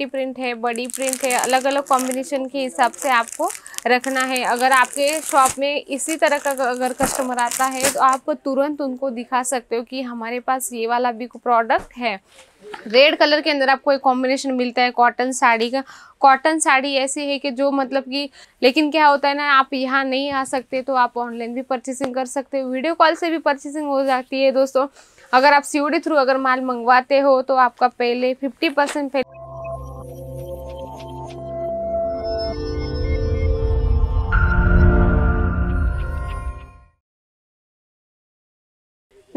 छोटी प्रिंट है बड़ी प्रिंट है अलग अलग कॉम्बिनेशन के हिसाब से आपको रखना है अगर आपके शॉप में इसी तरह का अगर कस्टमर आता है तो आप तुरंत उनको दिखा सकते हो कि हमारे पास ये वाला भी प्रोडक्ट है रेड कलर के अंदर आपको एक कॉम्बिनेशन मिलता है कॉटन साड़ी का कॉटन साड़ी ऐसी है कि जो मतलब कि लेकिन क्या होता है ना आप यहाँ नहीं आ सकते तो आप ऑनलाइन भी परचेसिंग कर सकते हो वीडियो कॉल से भी परचेसिंग हो जाती है दोस्तों अगर आप सीओडी थ्रू अगर माल मंगवाते हो तो आपका पहले फिफ्टी परसेंट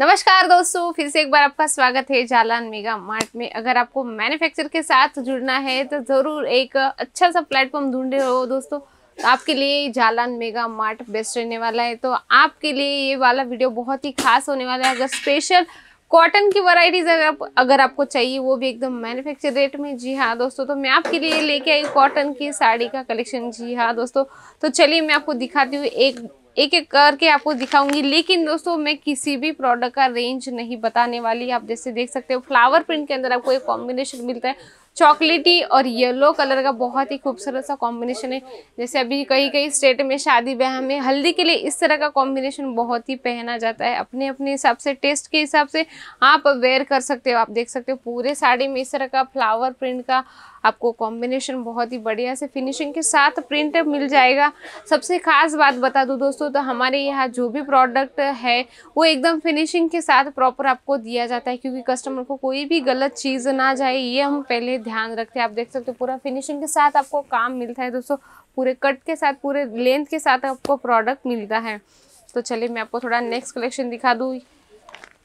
नमस्कार दोस्तों फिर से एक बार आपका स्वागत है जालान मेगा मार्ट में अगर आपको मैन्युफैक्चर के साथ जुड़ना है तो ज़रूर एक अच्छा सा प्लेटफॉर्म ढूंढ रहे हो दोस्तों तो आपके लिए जालान मेगा मार्ट बेस्ट रहने वाला है तो आपके लिए ये वाला वीडियो बहुत ही खास होने वाला है अगर स्पेशल कॉटन की वराइटीज अगर आप अगर आपको चाहिए वो भी एकदम मैन्युफैक्चर रेट में जी हाँ दोस्तों तो मैं आपके लिए लेके आई कॉटन की साड़ी का कलेक्शन जी हाँ दोस्तों तो चलिए मैं आपको दिखाती हूँ एक एक एक करके आपको दिखाऊंगी लेकिन दोस्तों मैं किसी भी प्रोडक्ट का रेंज नहीं बताने वाली आप जैसे देख सकते हो फ्लावर प्रिंट के अंदर आपको एक कॉम्बिनेशन मिलता है चॉकलेटी और येलो कलर का बहुत ही खूबसूरत सा कॉम्बिनेशन है जैसे अभी कई कई स्टेट में शादी ब्याह में हल्दी के लिए इस तरह का कॉम्बिनेशन बहुत ही पहना जाता है अपने अपने हिसाब से टेस्ट के हिसाब से आप वेयर कर सकते हो आप देख सकते हो पूरे साड़ी में इस तरह का फ्लावर प्रिंट का आपको कॉम्बिनेशन बहुत ही बढ़िया से फिनिशिंग के साथ प्रिंट मिल जाएगा सबसे खास बात बता दूँ दोस्तों तो हमारे यहाँ जो भी प्रोडक्ट है वो एकदम फिनिशिंग के साथ प्रॉपर आपको दिया जाता है क्योंकि कस्टमर को कोई भी गलत चीज़ ना जाए ये हम पहले ध्यान रखते हैं आप देख सकते हो पूरा फिनिशिंग के साथ आपको काम मिलता है दोस्तों पूरे कट के साथ पूरे लेंथ के साथ आपको प्रोडक्ट मिलता है तो चलिए मैं आपको थोड़ा नेक्स्ट कलेक्शन दिखा दूँ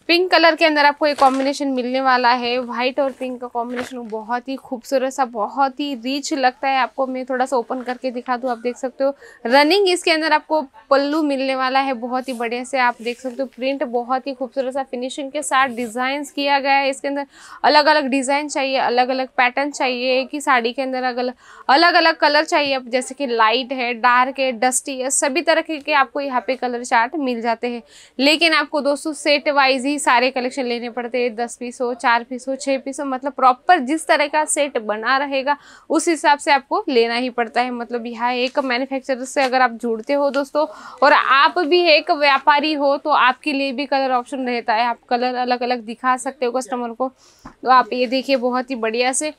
पिंक कलर के अंदर आपको एक कॉम्बिनेशन मिलने वाला है व्हाइट और पिंक का कॉम्बिनेशन बहुत ही खूबसूरत सा बहुत ही रिच लगता है आपको मैं थोड़ा सा ओपन करके दिखा दूँ आप देख सकते हो रनिंग इसके अंदर आपको पल्लू मिलने वाला है बहुत ही बढ़िया से आप देख सकते हो प्रिंट बहुत ही खूबसूरत सा फिनिशिंग के साथ डिज़ाइन किया गया है इसके अंदर अलग अलग डिज़ाइन चाहिए अलग अलग पैटर्न चाहिए कि साड़ी के अंदर अलग अलग अलग कलर चाहिए जैसे कि लाइट है डार्क है डस्टी है सभी तरह के आपको यहाँ पे कलर चार्ट मिल जाते हैं लेकिन आपको दोस्तों सेट वाइज ही ही सारे कलेक्शन लेने पड़ते हैं दस पीस हो चार पीस हो छः पीस हो मतलब प्रॉपर जिस तरह का सेट बना रहेगा उस हिसाब से आपको लेना ही पड़ता है मतलब यहाँ एक मैन्युफैक्चरर से अगर आप जुड़ते हो दोस्तों और आप भी एक व्यापारी हो तो आपके लिए भी कलर ऑप्शन रहता है आप कलर अलग अलग दिखा सकते हो कस्टमर को तो आप ये देखिए बहुत ही बढ़िया से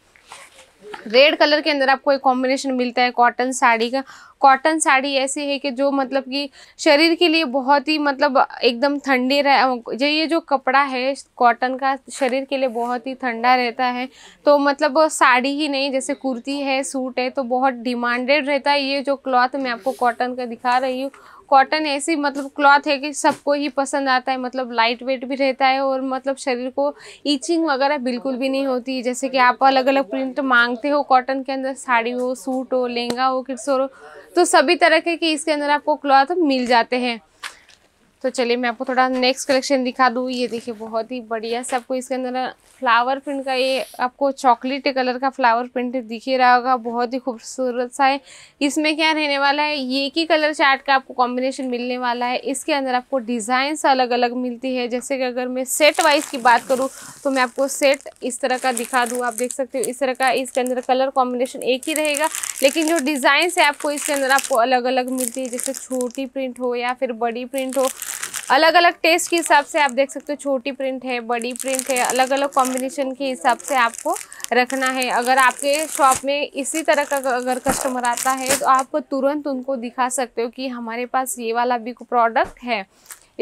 रेड कलर के अंदर आपको एक कॉम्बिनेशन मिलता है कॉटन साड़ी का कॉटन साड़ी ऐसी है कि जो मतलब कि शरीर के लिए बहुत ही मतलब एकदम ठंडी रह जो ये जो कपड़ा है कॉटन का शरीर के लिए बहुत ही ठंडा रहता है तो मतलब साड़ी ही नहीं जैसे कुर्ती है सूट है तो बहुत डिमांडेड रहता है ये जो क्लॉथ मैं आपको कॉटन का दिखा रही हूँ कॉटन ऐसी मतलब क्लॉथ है कि सबको ही पसंद आता है मतलब लाइट वेट भी रहता है और मतलब शरीर को ईचिंग वगैरह बिल्कुल भी नहीं होती जैसे कि आप अलग अलग प्रिंट मांगते हो कॉटन के अंदर साड़ी हो सूट हो लहंगा हो किसोर हो तो सभी तरह के कि इसके अंदर आपको क्लॉथ मिल जाते हैं तो चलिए मैं आपको थोड़ा नेक्स्ट कलेक्शन दिखा दूँ ये देखिए बहुत ही बढ़िया से आपको इसके अंदर फ्लावर प्रिंट का ये आपको चॉकलेट कलर का फ्लावर प्रिंट दिख ही रहा होगा बहुत ही खूबसूरत सा है इसमें क्या रहने वाला है ये की कलर चार्ट का आपको कॉम्बिनेशन मिलने वाला है इसके अंदर आपको डिज़ाइंस अलग अलग मिलती है जैसे कि अगर मैं सेट वाइज की बात करूँ तो मैं आपको सेट इस तरह का दिखा दूँ आप देख सकते हो इस तरह का इसके अंदर कलर कॉम्बिनेशन एक ही रहेगा लेकिन जो डिज़ाइंस है आपको इसके अंदर आपको अलग अलग मिलती है जैसे छोटी प्रिंट हो या फिर बड़ी प्रिंट हो अलग अलग टेस्ट के हिसाब से आप देख सकते हो छोटी प्रिंट है बड़ी प्रिंट है अलग अलग कॉम्बिनेशन के हिसाब से आपको रखना है अगर आपके शॉप में इसी तरह का अगर कस्टमर आता है तो आप तुरंत उनको दिखा सकते हो कि हमारे पास ये वाला भी प्रोडक्ट है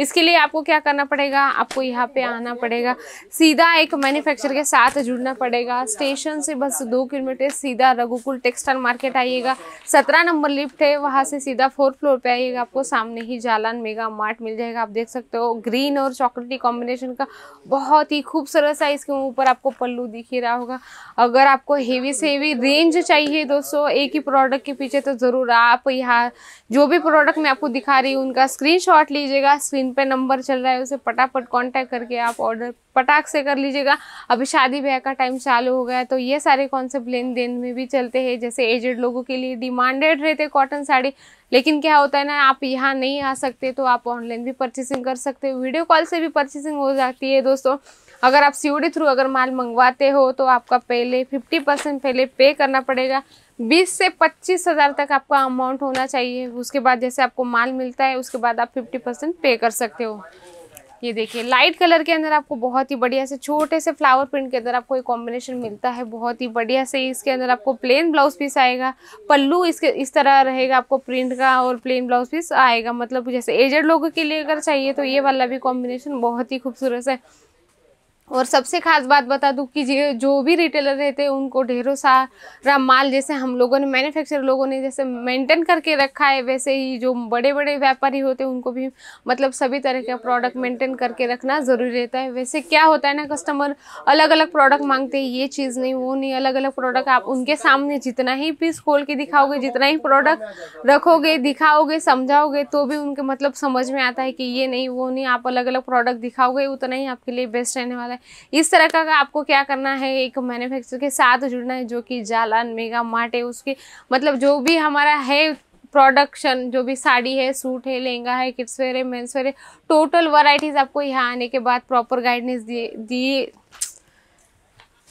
इसके लिए आपको क्या करना पड़ेगा आपको यहाँ पे आना पड़ेगा सीधा एक मैन्युफैक्चर के साथ जुड़ना पड़ेगा स्टेशन से बस दो किलोमीटर सीधा रघुकुल टेक्सटाइल मार्केट आइएगा सत्रह नंबर लिफ्ट है वहाँ से सीधा फोर्थ फ्लोर पे आइएगा आपको सामने ही जालान मेगा मार्ट मिल जाएगा आप देख सकते हो ग्रीन और चॉकलेटी कॉम्बिनेशन का बहुत ही खूबसूरत सा इसके ऊपर आपको पल्लू दिख ही रहा होगा अगर आपको हेवी से हेवी रेंज चाहिए दोस्तों एक ही प्रोडक्ट के पीछे तो ज़रूर आप यहाँ जो भी प्रोडक्ट मैं आपको दिखा रही हूँ उनका स्क्रीन लीजिएगा स्क्रीन स्क्रीन पे नंबर चल रहा है उसे पटापट कांटेक्ट करके आप ऑर्डर पटाख से कर लीजिएगा अभी शादी ब्याह का टाइम चालू हो गया है तो ये सारे कॉन्सेप्ट लेन देन में भी चलते हैं जैसे एजेड लोगों के लिए डिमांडेड रहते कॉटन साड़ी लेकिन क्या होता है ना आप यहाँ नहीं आ सकते तो आप ऑनलाइन भी परचेसिंग कर सकते हो वीडियो कॉल से भी परचेसिंग हो जाती है दोस्तों अगर आप सी थ्रू अगर माल मंगवाते हो तो आपका पहले फिफ्टी पहले पे करना पड़ेगा बीस से पच्चीस हज़ार तक आपका अमाउंट होना चाहिए उसके बाद जैसे आपको माल मिलता है उसके बाद आप फिफ्टी परसेंट पे कर सकते हो ये देखिए लाइट कलर के अंदर आपको बहुत ही बढ़िया से छोटे से फ्लावर प्रिंट के अंदर आपको एक कॉम्बिनेशन मिलता है बहुत ही बढ़िया से इसके अंदर आपको प्लेन ब्लाउज पीस आएगा पल्लू इसके इस तरह रहेगा आपको प्रिंट का और प्लेन ब्लाउज पीस आएगा मतलब जैसे एजेड लोगों के लिए अगर चाहिए तो ये वाला भी कॉम्बिनेशन बहुत ही खूबसूरत है और सबसे खास बात बता दूं कि जो भी रिटेलर रहते हैं उनको ढेरों सारा माल जैसे हम लोगों ने मैन्युफैक्चर लोगों ने जैसे मेंटेन करके रखा है वैसे ही जो बड़े बड़े व्यापारी होते हैं उनको भी मतलब सभी तरह का प्रोडक्ट मेंटेन करके रखना ज़रूरी रहता है वैसे क्या होता है ना कस्टमर अलग अलग प्रोडक्ट मांगते हैं ये चीज़ नहीं वो नहीं अलग अलग प्रोडक्ट आप उनके सामने जितना ही पीस खोल के दिखाओगे जितना ही प्रोडक्ट रखोगे दिखाओगे समझाओगे तो भी उनके मतलब समझ में आता है कि ये नहीं वो नहीं आप अलग अलग प्रोडक्ट दिखाओगे उतना ही आपके लिए बेस्ट रहने वाला है है इस तरह का आपको क्या करना है एक मैन्युफैक्चर के साथ जुड़ना है जो कि जालान मेगा मार्ट है उसके मतलब जो भी हमारा है प्रोडक्शन जो भी साड़ी है सूट है लहंगा है किड्स वेयर है मेन्स वेयर है टोटल वराइटीज़ आपको यहाँ आने के बाद प्रॉपर गाइडनेस दिए दिए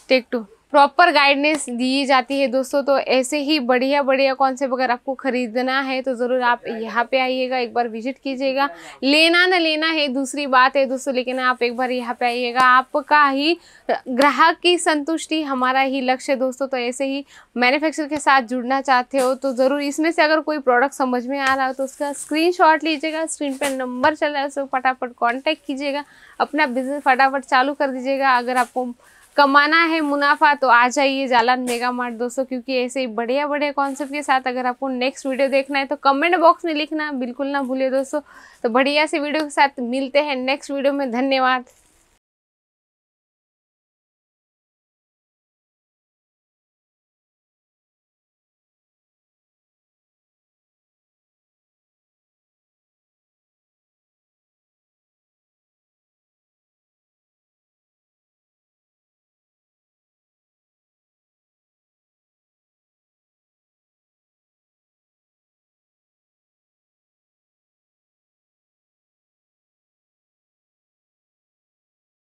टेक टू प्रॉपर गाइडनेस दी जाती है दोस्तों तो ऐसे ही बढ़िया बढ़िया कॉन्सेप्ट अगर आपको ख़रीदना है तो ज़रूर आप यहाँ पे आइएगा एक बार विजिट कीजिएगा लेना ना लेना है दूसरी बात है दोस्तों लेकिन आप एक बार यहाँ पे आइएगा आपका ही ग्राहक की संतुष्टि हमारा ही लक्ष्य है दोस्तों तो ऐसे ही मैन्युफैक्चर के साथ जुड़ना चाहते हो तो ज़रूर इसमें से अगर कोई प्रोडक्ट समझ में आ रहा हो तो उसका स्क्रीन लीजिएगा स्क्रीन पर नंबर चल रहा है उसको फटाफट कॉन्टैक्ट कीजिएगा अपना बिजनेस फटाफट चालू कर दीजिएगा अगर आपको कमाना है मुनाफा तो आ जाइए जालान मेगा मार्ट दोस्तों क्योंकि ऐसे ही बढ़िया बढ़िया कॉन्सेप्ट के साथ अगर आपको नेक्स्ट वीडियो देखना है तो कमेंट बॉक्स में लिखना बिल्कुल ना भूलिए दोस्तों तो बढ़िया से वीडियो के साथ मिलते हैं नेक्स्ट वीडियो में धन्यवाद